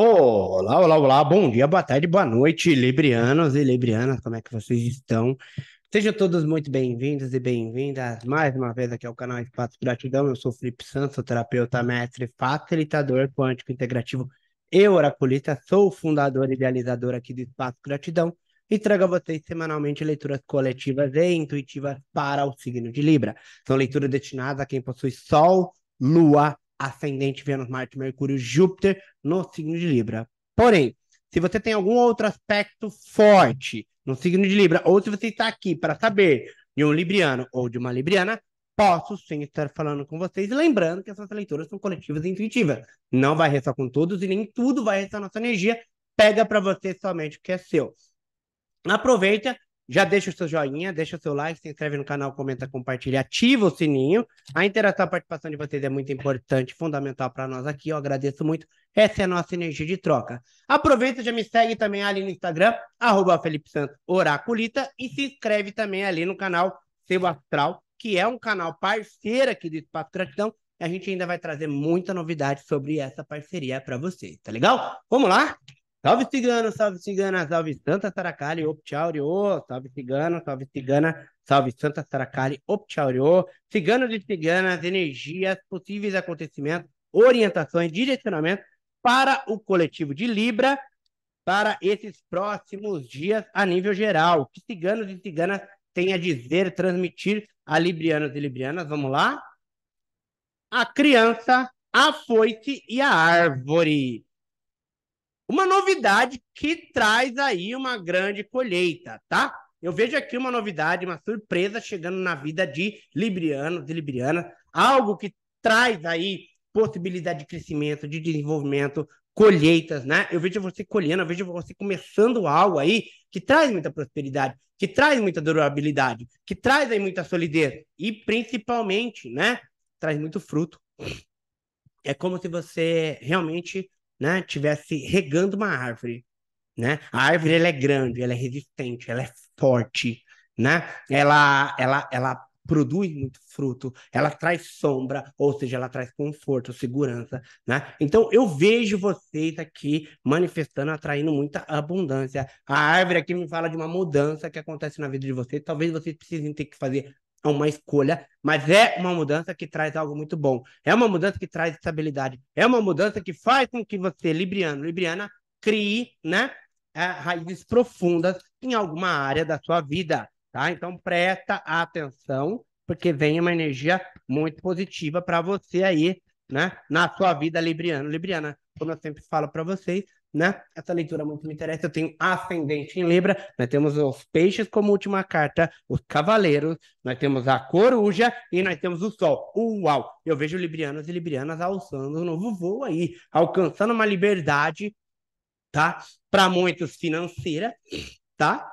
Olá, olá, olá, bom dia, boa tarde, boa noite, Librianos e Librianas, como é que vocês estão? Sejam todos muito bem-vindos e bem-vindas mais uma vez aqui ao canal Espaço Gratidão. Eu sou Felipe Santos, terapeuta, mestre, facilitador quântico integrativo e oraculista. Sou fundador e idealizador aqui do Espaço Gratidão e trago a vocês semanalmente leituras coletivas e intuitivas para o signo de Libra. São leituras destinadas a quem possui Sol, Lua, ascendente Vênus, Marte, Mercúrio, Júpiter no signo de Libra. Porém, se você tem algum outro aspecto forte no signo de Libra, ou se você está aqui para saber de um libriano ou de uma libriana, posso sim estar falando com vocês. Lembrando que essas leituras são coletivas e intuitivas. Não vai restar com todos e nem tudo vai restar nossa energia. Pega para você somente o que é seu. Aproveita já deixa o seu joinha, deixa o seu like, se inscreve no canal, comenta, compartilha, ativa o sininho. A interação, a participação de vocês é muito importante, fundamental para nós aqui. Eu agradeço muito. Essa é a nossa energia de troca. Aproveita, já me segue também ali no Instagram, arroba Felipe Santos Oraculita, e se inscreve também ali no canal Seu Astral, que é um canal parceiro aqui do Espaço Gratidão. E a gente ainda vai trazer muita novidade sobre essa parceria para vocês, tá legal? Vamos lá? Salve cigano, salve cigana, salve Santa Saracali, optiauriô, salve cigano, salve cigana, salve Santa Saracali, optiauriô, ciganos e ciganas, energias, possíveis acontecimentos, orientações, direcionamento para o coletivo de Libra para esses próximos dias a nível geral. O que ciganos e ciganas têm a dizer, transmitir a librianos e librianas, vamos lá? A criança, a foice e a árvore. Uma novidade que traz aí uma grande colheita, tá? Eu vejo aqui uma novidade, uma surpresa chegando na vida de librianos e librianas, algo que traz aí possibilidade de crescimento, de desenvolvimento, colheitas, né? Eu vejo você colhendo, eu vejo você começando algo aí que traz muita prosperidade, que traz muita durabilidade, que traz aí muita solidez e principalmente, né, traz muito fruto. É como se você realmente né, tivesse regando uma árvore, né? A árvore ela é grande, ela é resistente, ela é forte, né? Ela, ela, ela produz muito fruto, ela traz sombra, ou seja, ela traz conforto, segurança, né? Então eu vejo vocês aqui manifestando, atraindo muita abundância. A árvore aqui me fala de uma mudança que acontece na vida de vocês. Talvez vocês precisem ter que fazer é uma escolha, mas é uma mudança que traz algo muito bom. É uma mudança que traz estabilidade. É uma mudança que faz com que você, Libriano, Libriana, crie né, é, raízes profundas em alguma área da sua vida. Tá? Então presta atenção, porque vem uma energia muito positiva para você aí, né? Na sua vida Libriano. Libriana, como eu sempre falo para vocês, né? Essa leitura muito me interessa. Eu tenho ascendente em Libra, nós temos os peixes como última carta, os cavaleiros, nós temos a coruja e nós temos o sol. Uau! Eu vejo librianos e librianas alçando um novo voo aí, alcançando uma liberdade, tá? Para muitos financeira, tá?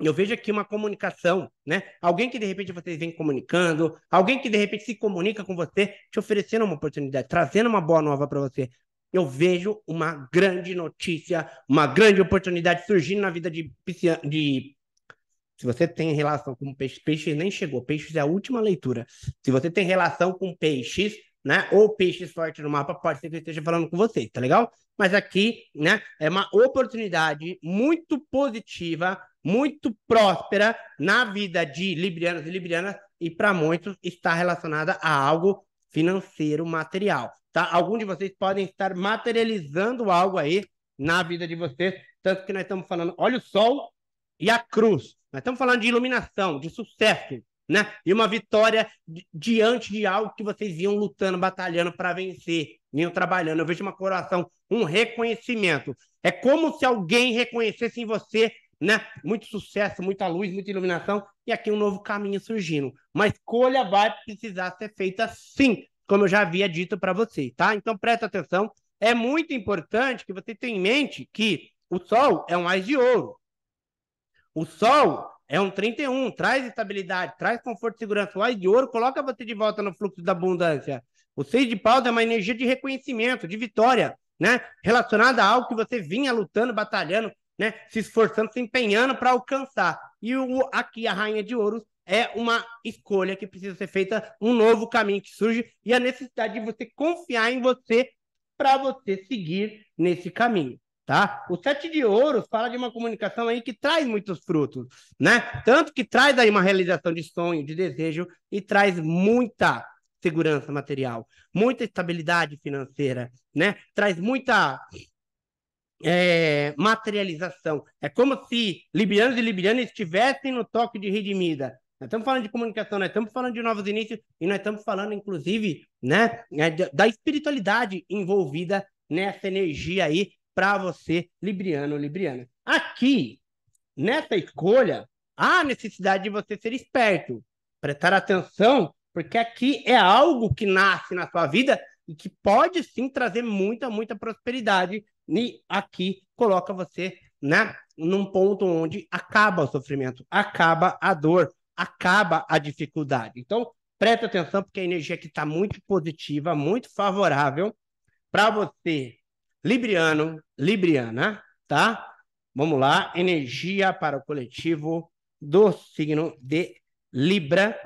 Eu vejo aqui uma comunicação, né? Alguém que de repente vocês vem comunicando, alguém que de repente se comunica com você, te oferecendo uma oportunidade, trazendo uma boa nova para você eu vejo uma grande notícia, uma grande oportunidade surgindo na vida de, de se você tem relação com peixe, peixe nem chegou, peixes é a última leitura. Se você tem relação com peixes, né, ou peixes forte no mapa, pode ser que eu esteja falando com vocês, tá legal? Mas aqui, né, é uma oportunidade muito positiva, muito próspera na vida de librianos e librianas e para muitos está relacionada a algo financeiro, material tá? Algum de vocês podem estar materializando algo aí na vida de vocês, tanto que nós estamos falando, olha o sol e a cruz. Nós estamos falando de iluminação, de sucesso, né? E uma vitória di diante de algo que vocês iam lutando, batalhando para vencer, iam trabalhando. Eu vejo uma coração, um reconhecimento. É como se alguém reconhecesse em você, né? Muito sucesso, muita luz, muita iluminação e aqui um novo caminho surgindo. Uma escolha vai precisar ser feita sim como eu já havia dito para você, tá? Então presta atenção, é muito importante que você tenha em mente que o Sol é um ás de ouro. O Sol é um 31, traz estabilidade, traz conforto e segurança. O ás de ouro coloca você de volta no fluxo da abundância. O seis de paus é uma energia de reconhecimento, de vitória, né? Relacionada a algo que você vinha lutando, batalhando, né? Se esforçando, se empenhando para alcançar. E o, aqui a rainha de ouros é uma escolha que precisa ser feita, um novo caminho que surge e a necessidade de você confiar em você para você seguir nesse caminho. Tá? O sete de ouros fala de uma comunicação aí que traz muitos frutos, né? Tanto que traz aí uma realização de sonho, de desejo e traz muita segurança material, muita estabilidade financeira, né? Traz muita é, materialização. É como se libianos e libianas estivessem no toque de redimida, nós estamos falando de comunicação, nós estamos falando de novos inícios e nós estamos falando, inclusive, né, é, da espiritualidade envolvida nessa energia aí para você, Libriano, Libriana. Aqui, nessa escolha, há necessidade de você ser esperto, prestar atenção, porque aqui é algo que nasce na sua vida e que pode sim trazer muita, muita prosperidade. E aqui coloca você né, num ponto onde acaba o sofrimento, acaba a dor, acaba a dificuldade. Então, preste atenção, porque a energia aqui está muito positiva, muito favorável para você, Libriano, Libriana, tá? Vamos lá, energia para o coletivo do signo de Libra.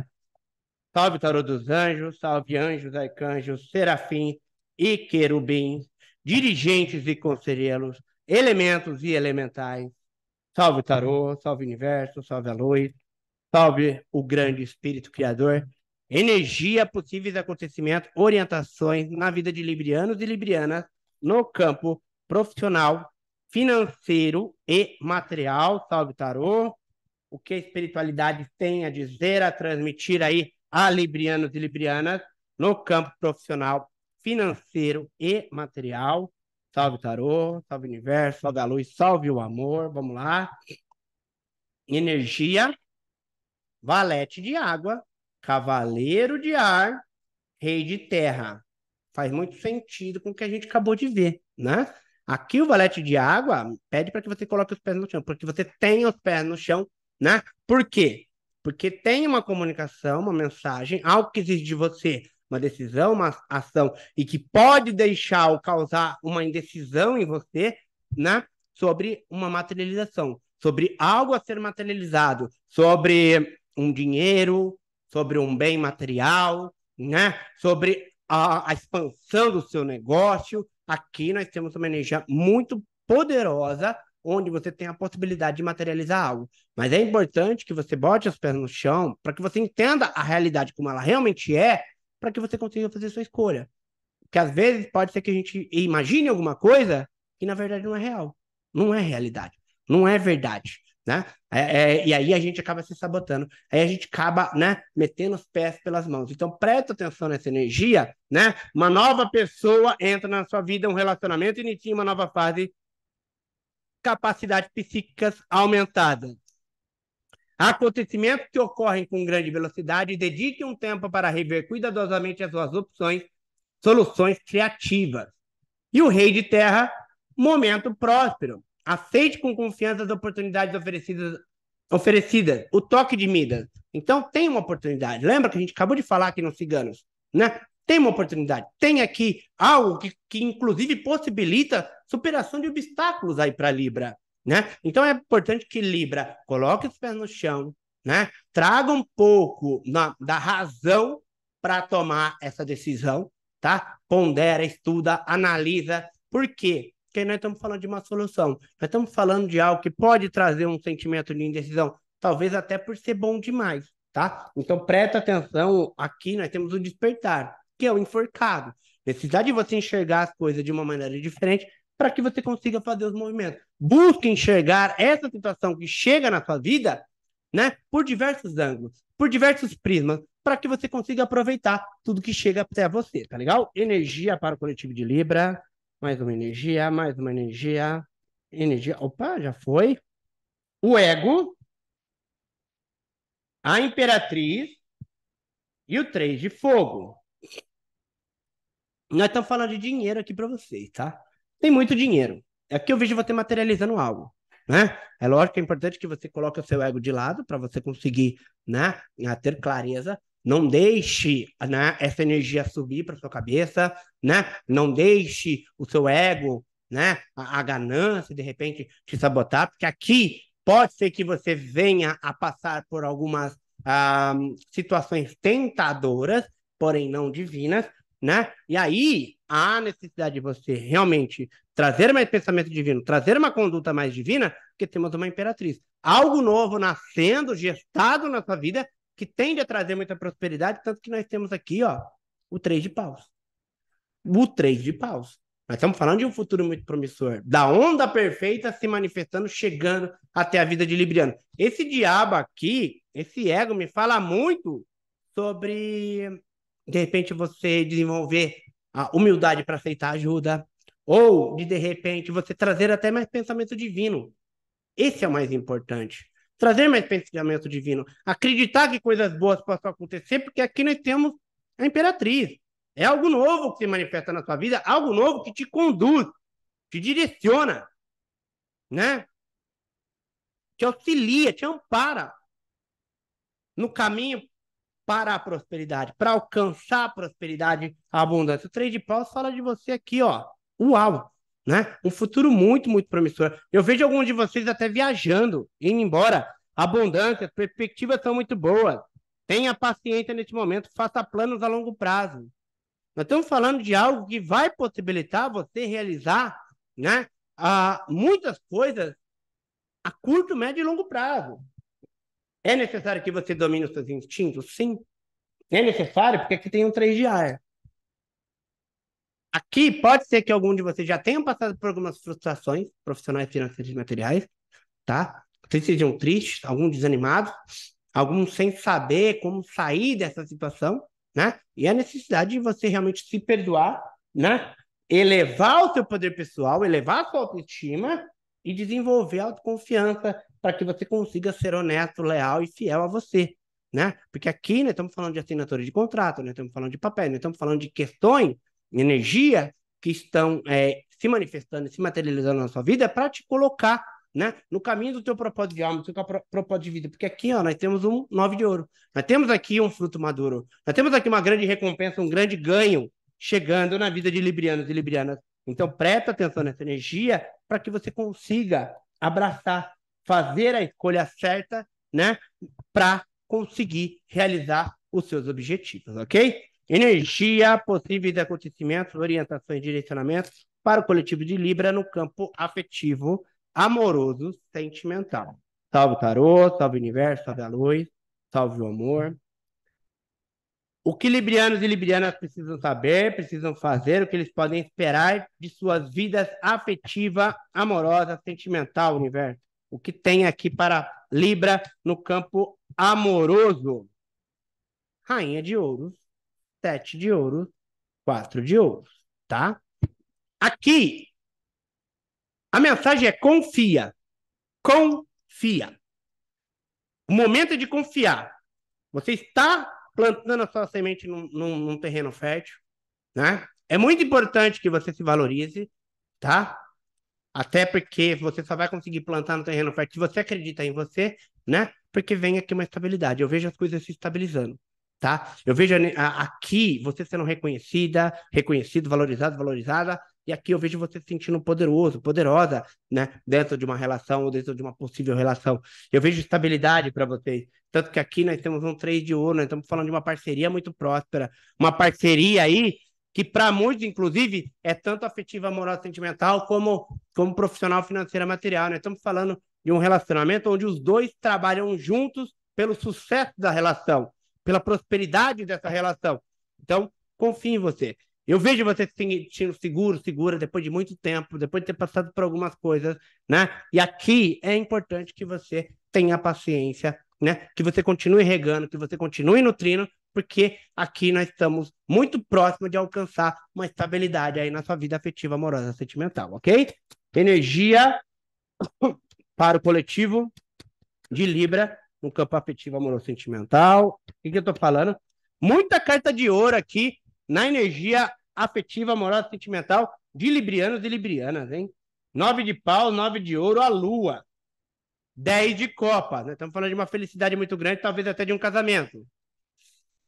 Salve, Tarô dos Anjos, salve, anjos, arcanjos, serafim e querubim, dirigentes e conselheiros, elementos e elementais. Salve, Tarô, salve, universo, salve a luz, Salve o grande espírito criador. Energia, possíveis acontecimentos, orientações na vida de librianos e librianas no campo profissional, financeiro e material. Salve tarô. O que a espiritualidade tem a dizer, a transmitir aí a librianos e librianas no campo profissional, financeiro e material. Salve tarô, salve universo, salve a luz, salve o amor. Vamos lá. Energia valete de água, cavaleiro de ar, rei de terra. Faz muito sentido com o que a gente acabou de ver, né? Aqui o valete de água pede para que você coloque os pés no chão, porque você tem os pés no chão, né? Por quê? Porque tem uma comunicação, uma mensagem, algo que exige de você uma decisão, uma ação e que pode deixar ou causar uma indecisão em você, né? Sobre uma materialização, sobre algo a ser materializado, sobre um dinheiro, sobre um bem material, né? sobre a, a expansão do seu negócio. Aqui nós temos uma energia muito poderosa onde você tem a possibilidade de materializar algo. Mas é importante que você bote os pés no chão para que você entenda a realidade como ela realmente é, para que você consiga fazer sua escolha. Porque às vezes pode ser que a gente imagine alguma coisa que na verdade não é real, não é realidade, não é verdade né? É, é, e aí a gente acaba se sabotando, aí a gente acaba, né, metendo os pés pelas mãos. Então presta atenção nessa energia, né? Uma nova pessoa entra na sua vida, um relacionamento inicia uma nova fase, capacidades psíquicas aumentadas. Acontecimentos que ocorrem com grande velocidade, dedique um tempo para rever cuidadosamente as suas opções, soluções criativas. E o rei de terra, momento próspero. Aceite com confiança as oportunidades oferecidas, oferecidas o toque de Midas. Então, tem uma oportunidade. Lembra que a gente acabou de falar aqui nos Ciganos, né? Tem uma oportunidade. Tem aqui algo que, que inclusive, possibilita superação de obstáculos aí para Libra, né? Então, é importante que Libra coloque os pés no chão, né? Traga um pouco na, da razão para tomar essa decisão, tá? Pondera, estuda, analisa. Por quê? porque nós estamos falando de uma solução. Nós estamos falando de algo que pode trazer um sentimento de indecisão, talvez até por ser bom demais, tá? Então presta atenção, aqui nós temos o despertar, que é o enforcado. Necessidade de você enxergar as coisas de uma maneira diferente para que você consiga fazer os movimentos. Busque enxergar essa situação que chega na sua vida, né, por diversos ângulos, por diversos prismas, para que você consiga aproveitar tudo que chega até você, tá legal? Energia para o coletivo de Libra mais uma energia, mais uma energia, energia. Opa, já foi. O ego, a imperatriz e o três de fogo. Nós estamos falando de dinheiro aqui para vocês, tá? Tem muito dinheiro. é que eu vejo você materializando algo, né? É lógico que é importante que você coloque o seu ego de lado para você conseguir, né, ter clareza não deixe né, essa energia subir para sua cabeça, né? Não deixe o seu ego, né? A, a ganância, de repente, te sabotar, porque aqui pode ser que você venha a passar por algumas ah, situações tentadoras, porém não divinas, né? E aí há necessidade de você realmente trazer mais pensamento divino, trazer uma conduta mais divina, porque temos uma imperatriz. Algo novo nascendo, gestado na sua vida, que tende a trazer muita prosperidade, tanto que nós temos aqui, ó, o três de paus. O três de paus. Nós estamos falando de um futuro muito promissor, da onda perfeita se manifestando, chegando até a vida de Libriano. Esse diabo aqui, esse ego, me fala muito sobre, de repente, você desenvolver a humildade para aceitar ajuda, ou de, de repente, você trazer até mais pensamento divino. Esse é o mais importante trazer mais pensamento divino, acreditar que coisas boas possam acontecer, porque aqui nós temos a imperatriz. É algo novo que se manifesta na sua vida, algo novo que te conduz, te direciona, né? Te auxilia, te ampara no caminho para a prosperidade, para alcançar a prosperidade, a abundância. O Trade de Paulo fala de você aqui, ó. Uau! né? Um futuro muito, muito promissor. Eu vejo alguns de vocês até viajando, indo embora. Abundância, as perspectivas são muito boas. Tenha paciência nesse momento, faça planos a longo prazo. Nós estamos falando de algo que vai possibilitar você realizar, né? A, muitas coisas a curto, médio e longo prazo. É necessário que você domine os seus instintos? Sim. É necessário, porque aqui tem um 3 de ar. Aqui pode ser que algum de vocês já tenha passado por algumas frustrações profissionais, financeiras e materiais, tá? Vocês sejam tristes, algum desanimado, algum sem saber como sair dessa situação, né? E a necessidade de você realmente se perdoar, né? Elevar o seu poder pessoal, elevar a sua autoestima e desenvolver a autoconfiança para que você consiga ser honesto, leal e fiel a você, né? Porque aqui nós né, estamos falando de assinatura de contrato, nós né, estamos falando de papel, nós né, estamos falando de questões energia que estão é, se manifestando, se materializando na sua vida, para te colocar né, no caminho do teu propósito de alma, do teu propósito de vida. Porque aqui ó, nós temos um nove de ouro, nós temos aqui um fruto maduro, nós temos aqui uma grande recompensa, um grande ganho chegando na vida de librianos e librianas. Então, presta atenção nessa energia para que você consiga abraçar, fazer a escolha certa, né, para conseguir realizar os seus objetivos, ok? Energia, possíveis acontecimentos, orientações e direcionamentos para o coletivo de Libra no campo afetivo, amoroso, sentimental. Salve o tarô, salve o universo, salve a luz, salve o amor. O que librianos e librianas precisam saber, precisam fazer, o que eles podem esperar de suas vidas afetiva, amorosa, sentimental, universo. O que tem aqui para Libra no campo amoroso? Rainha de Ouros sete de ouro, quatro de ouro, tá? Aqui, a mensagem é confia. Confia. O momento é de confiar. Você está plantando a sua semente num, num, num terreno fértil, né? É muito importante que você se valorize, tá? Até porque você só vai conseguir plantar no terreno fértil se você acredita em você, né? Porque vem aqui uma estabilidade. Eu vejo as coisas se estabilizando tá? Eu vejo aqui você sendo reconhecida, reconhecido, valorizado, valorizada, e aqui eu vejo você se sentindo poderoso, poderosa, né? Dentro de uma relação ou dentro de uma possível relação. Eu vejo estabilidade para vocês. Tanto que aqui nós temos um trade de ouro, nós estamos falando de uma parceria muito próspera, uma parceria aí que para muitos, inclusive, é tanto afetiva, moral, sentimental, como, como profissional, financeira, material. Né? Estamos falando de um relacionamento onde os dois trabalham juntos pelo sucesso da relação pela prosperidade dessa relação. Então, confie em você. Eu vejo você se sentindo seguro, segura, depois de muito tempo, depois de ter passado por algumas coisas, né? E aqui é importante que você tenha paciência, né? Que você continue regando, que você continue nutrindo, porque aqui nós estamos muito próximos de alcançar uma estabilidade aí na sua vida afetiva, amorosa, sentimental, ok? Energia para o coletivo de Libra no campo afetivo amoroso-sentimental. O que, que eu tô falando? Muita carta de ouro aqui na energia afetiva, amorosa, sentimental de librianos e librianas, hein? Nove de pau, nove de ouro, a lua. Dez de copa. Né? Estamos falando de uma felicidade muito grande, talvez até de um casamento.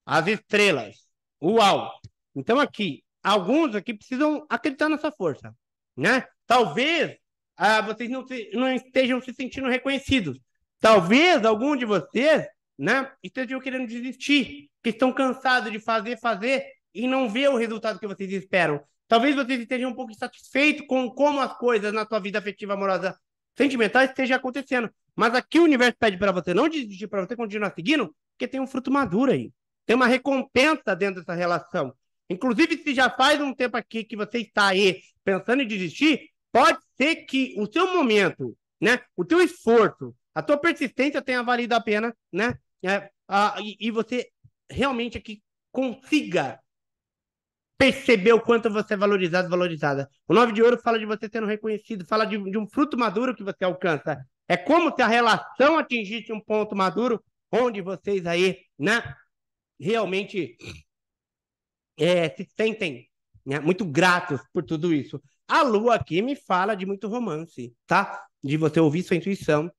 As estrelas. Uau! Então aqui, alguns aqui precisam acreditar nessa força, né? Talvez ah, vocês não, se, não estejam se sentindo reconhecidos. Talvez algum de vocês né, estejam querendo desistir, que estão cansados de fazer, fazer e não ver o resultado que vocês esperam. Talvez vocês estejam um pouco insatisfeitos com como as coisas na sua vida afetiva, amorosa, sentimental estejam acontecendo. Mas aqui o universo pede para você não desistir, para você continuar seguindo, porque tem um fruto maduro aí. Tem uma recompensa dentro dessa relação. Inclusive, se já faz um tempo aqui que você está aí pensando em desistir, pode ser que o seu momento, né, o teu esforço, a tua persistência tenha valido a pena, né? É, a, e, e, você realmente aqui consiga perceber o quanto você é valorizado, valorizada. O nove de ouro fala de você sendo reconhecido, fala de, de um fruto maduro que você alcança. É como se a relação atingisse um ponto maduro onde vocês aí, né, realmente é, se sentem né, muito gratos por tudo isso. A lua aqui me fala de muito romance, tá? De você ouvir sua intuição,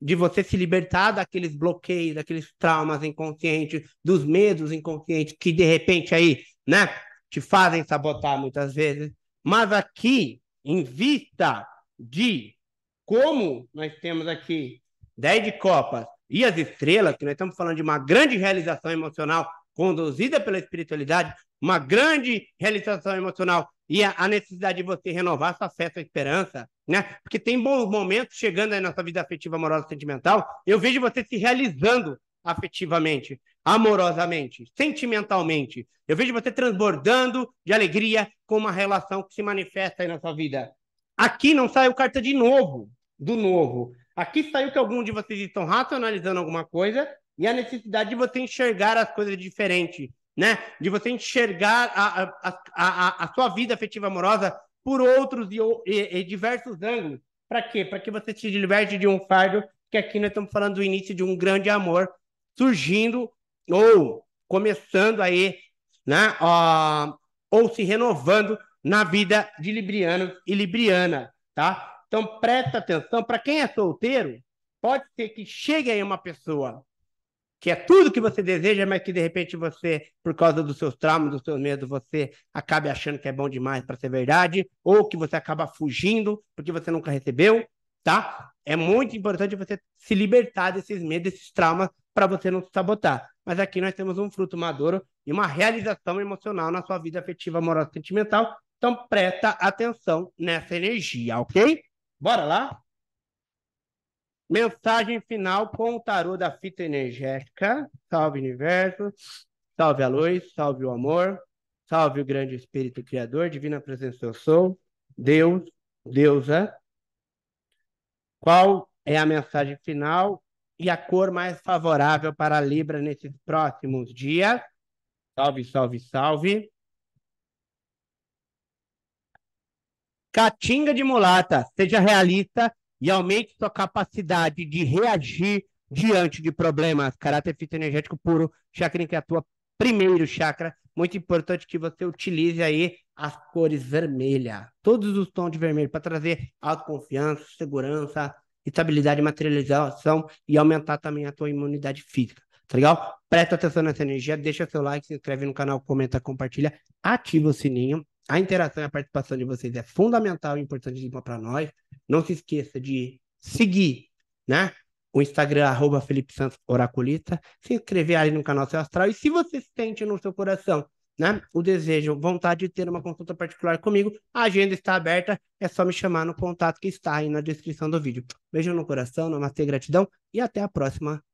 de você se libertar daqueles bloqueios, daqueles traumas inconscientes, dos medos inconscientes que de repente aí, né, te fazem sabotar muitas vezes. Mas aqui, em vista de como nós temos aqui 10 de copas e as estrelas, que nós estamos falando de uma grande realização emocional conduzida pela espiritualidade, uma grande realização emocional e a, a necessidade de você renovar sua fé, sua esperança, né? Porque tem bons momentos chegando aí na sua vida afetiva, amorosa, sentimental. Eu vejo você se realizando afetivamente, amorosamente, sentimentalmente. Eu vejo você transbordando de alegria com uma relação que se manifesta aí na sua vida. Aqui não saiu carta de novo, do novo. Aqui saiu que algum de vocês estão racionalizando alguma coisa e a necessidade de você enxergar as coisas diferente, né? De você enxergar a, a, a, a sua vida afetiva amorosa por outros e, e, e diversos ângulos. Para quê? Para que você se liberte de um fardo, que aqui nós estamos falando do início de um grande amor surgindo ou começando aí, né? Ó, ou se renovando na vida de Libriano e Libriana, tá? Então presta atenção, para quem é solteiro, pode ser que chegue aí uma pessoa que é tudo que você deseja, mas que de repente você, por causa dos seus traumas, dos seus medos, você acabe achando que é bom demais para ser verdade, ou que você acaba fugindo porque você nunca recebeu, tá? É muito importante você se libertar desses medos, desses traumas, para você não se sabotar. Mas aqui nós temos um fruto maduro e uma realização emocional na sua vida afetiva, amorosa, sentimental. Então presta atenção nessa energia, ok? Bora lá? Mensagem final com o tarô da fita energética. Salve universo, salve a luz, salve o amor, salve o grande espírito criador, divina presença eu sou, Deus, deusa. Qual é a mensagem final e a cor mais favorável para a Libra nesses próximos dias? Salve, salve, salve. Catinga de mulata, seja realista, e aumente sua capacidade de reagir diante de problemas. Caráter fitoenergético puro, chakra que é atua primeiro chakra. Muito importante que você utilize aí as cores vermelhas, todos os tons de vermelho, para trazer autoconfiança, segurança, estabilidade, materialização e aumentar também a tua imunidade física. Tá legal? Presta atenção nessa energia, deixa seu like, se inscreve no canal, comenta, compartilha, ativa o sininho a interação e a participação de vocês é fundamental e importantíssima para nós. Não se esqueça de seguir, né? O Instagram, arroba Felipe Santos Oraculista. Se inscrever ali no canal Seu Astral. E se você sente no seu coração né? o desejo, vontade de ter uma consulta particular comigo, a agenda está aberta, é só me chamar no contato que está aí na descrição do vídeo. Beijo no coração, namastê, gratidão e até a próxima.